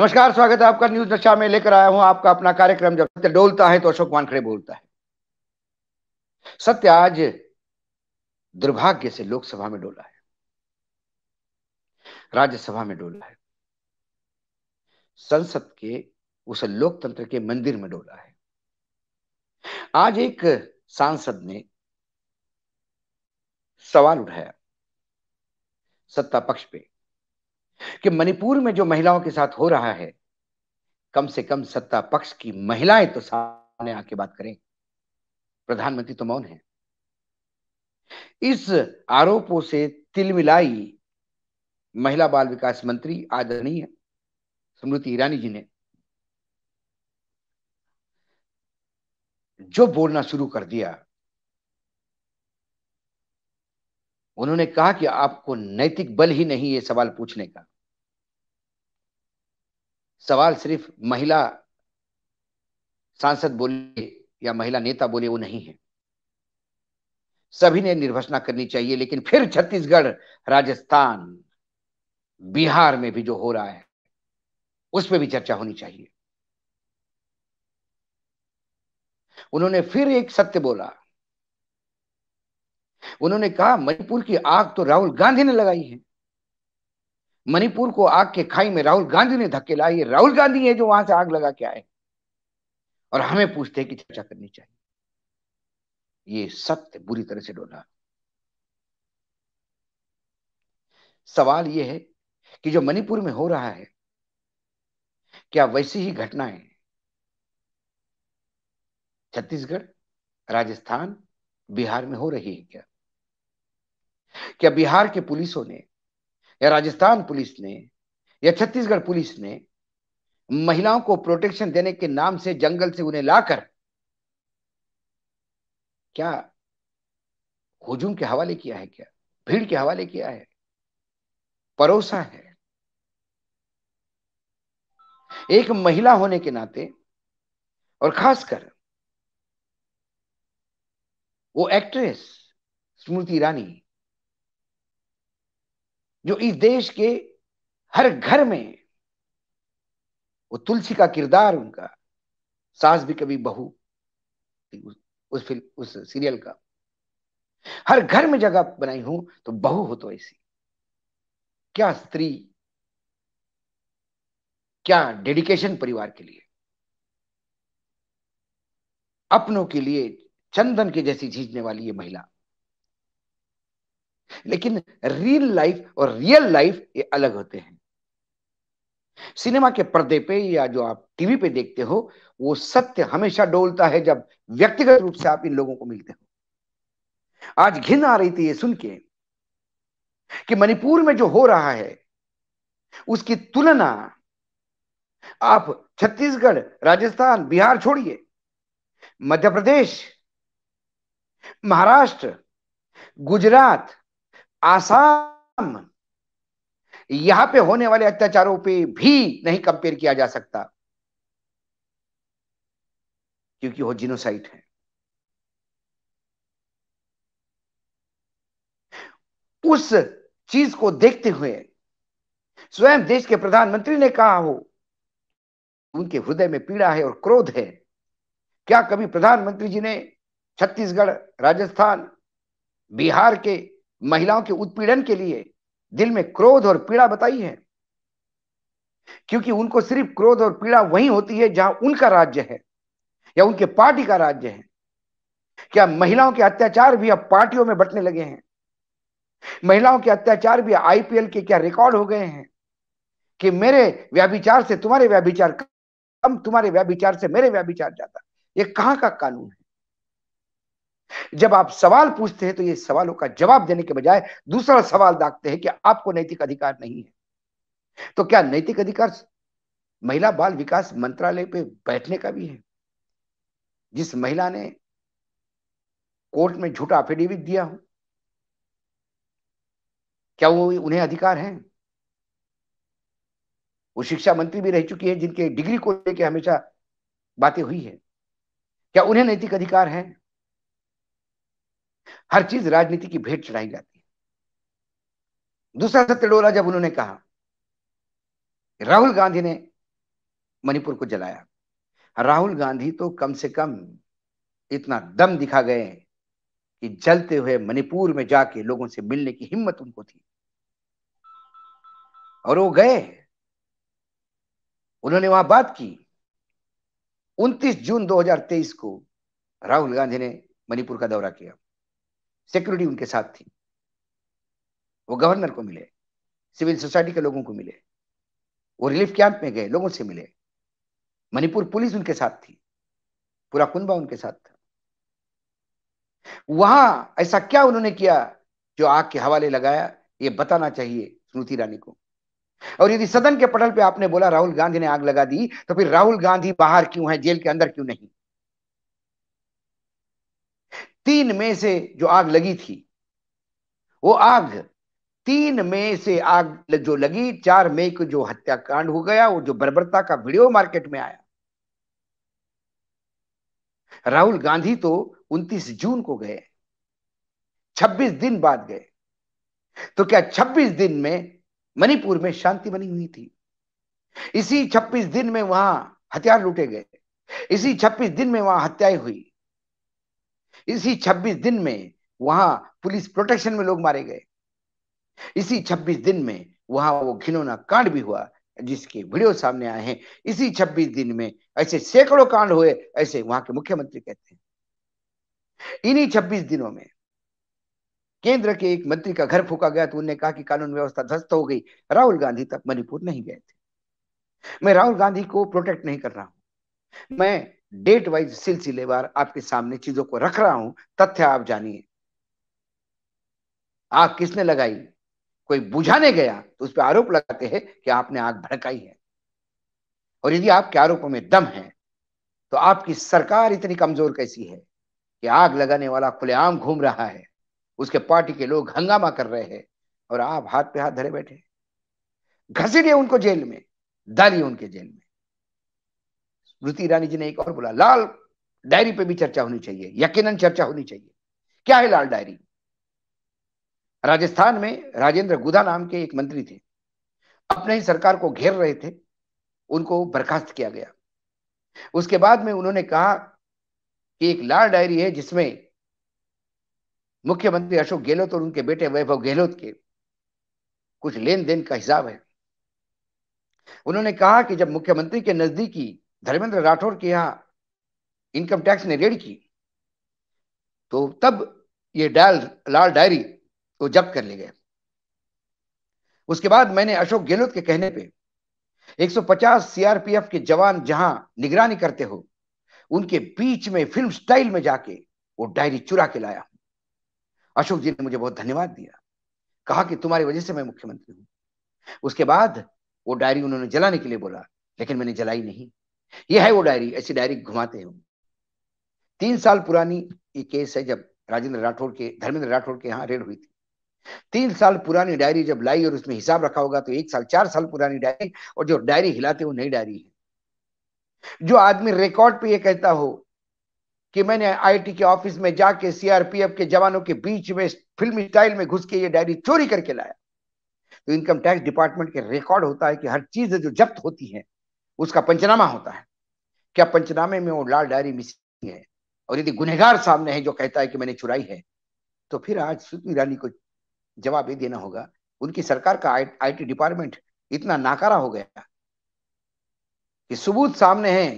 नमस्कार स्वागत है आपका न्यूज नशा में लेकर आया हूं आपका अपना कार्यक्रम जब सत्य डोलता है तो अशोक वानखड़े बोलता है सत्य आज दुर्भाग्य से लोकसभा में डोला है राज्यसभा में डोला है संसद के उस लोकतंत्र के मंदिर में डोला है आज एक सांसद ने सवाल उठाया सत्ता पक्ष पे कि मणिपुर में जो महिलाओं के साथ हो रहा है कम से कम सत्ता पक्ष की महिलाएं तो सामने आके बात करें प्रधानमंत्री तो मौन है इस आरोपों से तिलमिलाई महिला बाल विकास मंत्री आदरणीय स्मृति ईरानी जी ने जो बोलना शुरू कर दिया उन्होंने कहा कि आपको नैतिक बल ही नहीं ये सवाल पूछने का सवाल सिर्फ महिला सांसद बोले या महिला नेता बोले वो नहीं है सभी ने निर्भसना करनी चाहिए लेकिन फिर छत्तीसगढ़ राजस्थान बिहार में भी जो हो रहा है उस पर भी चर्चा होनी चाहिए उन्होंने फिर एक सत्य बोला उन्होंने कहा मणिपुर की आग तो राहुल गांधी ने लगाई है मणिपुर को आग के खाई में राहुल गांधी ने धकेला ये राहुल गांधी है जो वहां से आग लगा के आए और हमें पूछते हैं कि चर्चा करनी चाहिए ये सत्य बुरी तरह से डोला सवाल यह है कि जो मणिपुर में हो रहा है क्या वैसी ही घटनाएं छत्तीसगढ़ राजस्थान बिहार में हो रही है क्या क्या बिहार के पुलिसों ने या राजस्थान पुलिस ने या छत्तीसगढ़ पुलिस ने महिलाओं को प्रोटेक्शन देने के नाम से जंगल से उन्हें लाकर क्या हुजूम के हवाले किया है क्या भीड़ के हवाले किया है परोसा है एक महिला होने के नाते और खासकर वो एक्ट्रेस स्मृति ईरानी जो इस देश के हर घर में वो तुलसी का किरदार उनका सास भी कभी बहू उस फिल्म उस सीरियल का हर घर में जगह बनाई हूं तो बहू हो तो ऐसी क्या स्त्री क्या डेडिकेशन परिवार के लिए अपनों के लिए चंदन के जैसी झीजने वाली ये महिला लेकिन रियल लाइफ और रियल लाइफ ये अलग होते हैं सिनेमा के पर्दे पे या जो आप टीवी पे देखते हो वो सत्य हमेशा डोलता है जब व्यक्तिगत रूप से आप इन लोगों को मिलते हो आज घिन आ रही थी ये सुन के कि मणिपुर में जो हो रहा है उसकी तुलना आप छत्तीसगढ़ राजस्थान बिहार छोड़िए मध्य प्रदेश महाराष्ट्र गुजरात आसाम यहां पे होने वाले अत्याचारों पे भी नहीं कंपेयर किया जा सकता क्योंकि वो जिनोसाइट है उस चीज को देखते हुए स्वयं देश के प्रधानमंत्री ने कहा हो उनके हृदय में पीड़ा है और क्रोध है क्या कभी प्रधानमंत्री जी ने छत्तीसगढ़ राजस्थान बिहार के महिलाओं के उत्पीड़न के लिए दिल में क्रोध और पीड़ा बताई है क्योंकि उनको सिर्फ क्रोध और पीड़ा वही होती है जहां उनका राज्य है या उनके पार्टी का राज्य है क्या महिलाओं के अत्याचार भी अब पार्टियों में बटने लगे हैं महिलाओं के अत्याचार भी आईपीएल के क्या रिकॉर्ड हो गए हैं कि मेरे व्याभिचार से तुम्हारे व्याभिचार कम तुम्हारे व्याभिचार से मेरे व्याभिचार जाता ये कहां का कानून है जब आप सवाल पूछते हैं तो ये सवालों का जवाब देने के बजाय दूसरा सवाल दागते हैं कि आपको नैतिक अधिकार नहीं है तो क्या नैतिक अधिकार महिला बाल विकास मंत्रालय पे बैठने का भी है जिस महिला ने कोर्ट में झूठा एफिडेविट दिया हो क्या वो उन्हें अधिकार है वो शिक्षा मंत्री भी रह चुकी है जिनके डिग्री को लेकर हमेशा बातें हुई है क्या उन्हें नैतिक अधिकार है हर चीज राजनीति की भेंट चढ़ाई जाती है दूसरा सत्य डोला जब उन्होंने कहा राहुल गांधी ने मणिपुर को जलाया राहुल गांधी तो कम से कम इतना दम दिखा गए कि जलते हुए मणिपुर में जाके लोगों से मिलने की हिम्मत उनको थी और वो गए उन्होंने वहां बात की 29 जून 2023 को राहुल गांधी ने मणिपुर का दौरा किया सिक्योरिटी उनके साथ थी वो गवर्नर को मिले सिविल सोसाइटी के लोगों को मिले वो रिलीफ कैंप में गए लोगों से मिले मणिपुर पुलिस उनके साथ थी पूरा कुनबा उनके साथ था वहां ऐसा क्या उन्होंने किया जो आग के हवाले लगाया ये बताना चाहिए स्मृति ईरानी को और यदि सदन के पटल पे आपने बोला राहुल गांधी ने आग लगा दी तो फिर राहुल गांधी बाहर क्यों है जेल के अंदर क्यों नहीं तीन में से जो आग लगी थी वो आग तीन में से आग जो लगी चार मई को जो हत्याकांड हो गया वो जो बर्बरता का वीडियो मार्केट में आया राहुल गांधी तो 29 जून को गए 26 दिन बाद गए तो क्या 26 दिन में मणिपुर में शांति बनी हुई थी इसी 26 दिन में वहां हथियार लूटे गए इसी 26 दिन में वहां हत्याएं हुई इसी 26 दिन में वहां पुलिस प्रोटेक्शन में लोग मारे गए इसी 26 दिन में वहां वो घिनौना कांड भी हुआ जिसके वीडियो सामने आए हैं इसी 26 दिन में ऐसे सैकड़ों कांड हुए ऐसे वहां के मुख्यमंत्री कहते हैं इन्हीं 26 दिनों में केंद्र के एक मंत्री का घर फूका गया तो उन्होंने कहा कि कानून व्यवस्था ध्वस्त हो गई राहुल गांधी तक मणिपुर नहीं गए थे मैं राहुल गांधी को प्रोटेक्ट नहीं कर रहा हूं मैं डेट वाइज सिलसिलेवार आपके सामने चीजों को रख रहा हूं तथ्य आप जानिए आग किसने लगाई कोई बुझाने गया तो उस पर आरोप लगाते हैं कि आपने आग भड़काई है और यदि आपके आरोपों में दम है तो आपकी सरकार इतनी कमजोर कैसी है कि आग लगाने वाला खुलेआम घूम रहा है उसके पार्टी के लोग हंगामा कर रहे हैं और आप हाथ पे हाथ धरे बैठे घसीटिए उनको जेल में डालिए उनके जेल में रुति ईरानी जी ने एक और बोला लाल डायरी पे भी चर्चा होनी चाहिए यकीनन चर्चा होनी चाहिए क्या है लाल डायरी राजस्थान में राजेंद्र गुदा नाम के एक मंत्री थे अपने ही सरकार को घेर रहे थे उनको बर्खास्त किया गया उसके बाद में उन्होंने कहा कि एक लाल डायरी है जिसमें मुख्यमंत्री अशोक गहलोत और उनके बेटे वैभव गहलोत के कुछ लेन देन का हिसाब है उन्होंने कहा कि जब मुख्यमंत्री के नजदीकी धर्मेंद्र राठौर के यहाँ इनकम टैक्स ने रेड की तो तब ये डाल लाल डायरी को जब्त कर ले गए उसके बाद मैंने अशोक गहलोत के कहने पे 150 सीआरपीएफ के जवान जहां निगरानी करते हो उनके बीच में फिल्म स्टाइल में जाके वो डायरी चुरा के लाया अशोक जी ने मुझे बहुत धन्यवाद दिया कहा कि तुम्हारी वजह से मैं मुख्यमंत्री हूं उसके बाद वो डायरी उन्होंने जलाने के लिए बोला लेकिन मैंने जलाई नहीं ये है वो डायरी ऐसी डायरी घुमाते हैं तीन साल पुरानी ये केस है जब राजेंद्र राठौड़ के धर्मेंद्र राठौड़ के यहाँ रेड हुई थी तीन साल पुरानी डायरी जब लाई और उसमें हिसाब रखा होगा तो एक साल चार साल पुरानी डायरी और जो डायरी हिलाते वो नई डायरी है जो आदमी रिकॉर्ड पे ये कहता हो कि मैंने आईटी के ऑफिस में जाके सीआरपीएफ के जवानों के बीच में फिल्म स्टाइल में घुस के ये डायरी चोरी करके लाया तो इनकम टैक्स डिपार्टमेंट के रिकॉर्ड होता है कि हर चीज जो जब्त होती है उसका पंचनामा होता है क्या पंचनामे में वो लाल डायरी मिसिंग है और यदि गुनहगार सामने है जो कहता है कि मैंने चुराई है तो फिर आज सुनील ईरानी को जवाब ये देना होगा उनकी सरकार का आईटी डिपार्टमेंट इतना नाकारा हो गया कि सबूत सामने है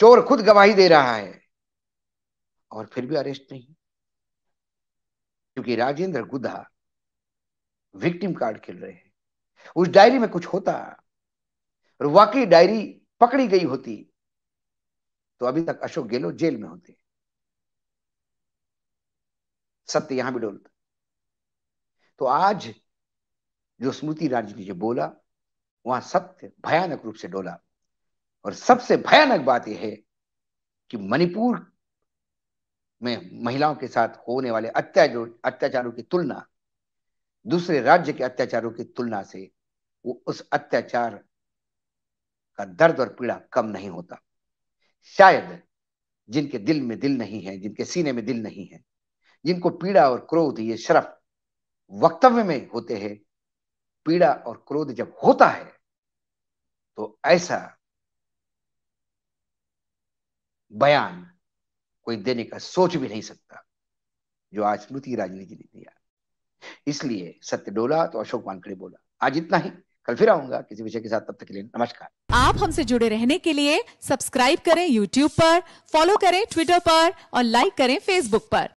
चोर खुद गवाही दे रहा है और फिर भी अरेस्ट नहीं क्योंकि राजेंद्र गुद्धा विक्टिम कार्ड खेल रहे हैं उस डायरी में कुछ होता और वाकई डायरी पकड़ी गई होती तो अभी तक अशोक गहलोत जेल में होते सत्य यहां भी डोलता तो आज जो स्मृति राज ने जो बोला वहां सत्य भयानक रूप से डोला और सबसे भयानक बात यह है कि मणिपुर में महिलाओं के साथ होने वाले अत्याचारों की तुलना दूसरे राज्य के अत्याचारों की तुलना से वो उस अत्याचार का दर्द और पीड़ा कम नहीं होता शायद जिनके दिल में दिल नहीं है जिनके सीने में दिल नहीं है जिनको पीड़ा और क्रोध ये शर्फ वक्तव्य में होते हैं पीड़ा और क्रोध जब होता है तो ऐसा बयान कोई देने का सोच भी नहीं सकता जो आज स्मृति राजनीति ने दिया इसलिए सत्य डोला तो अशोक वानखड़े बोला आज इतना ही कल फिर आऊंगा किसी विषय के साथ तब तक के लिए नमस्कार आप हमसे जुड़े रहने के लिए सब्सक्राइब करें यूट्यूब पर फॉलो करें ट्विटर पर और लाइक करें फेसबुक पर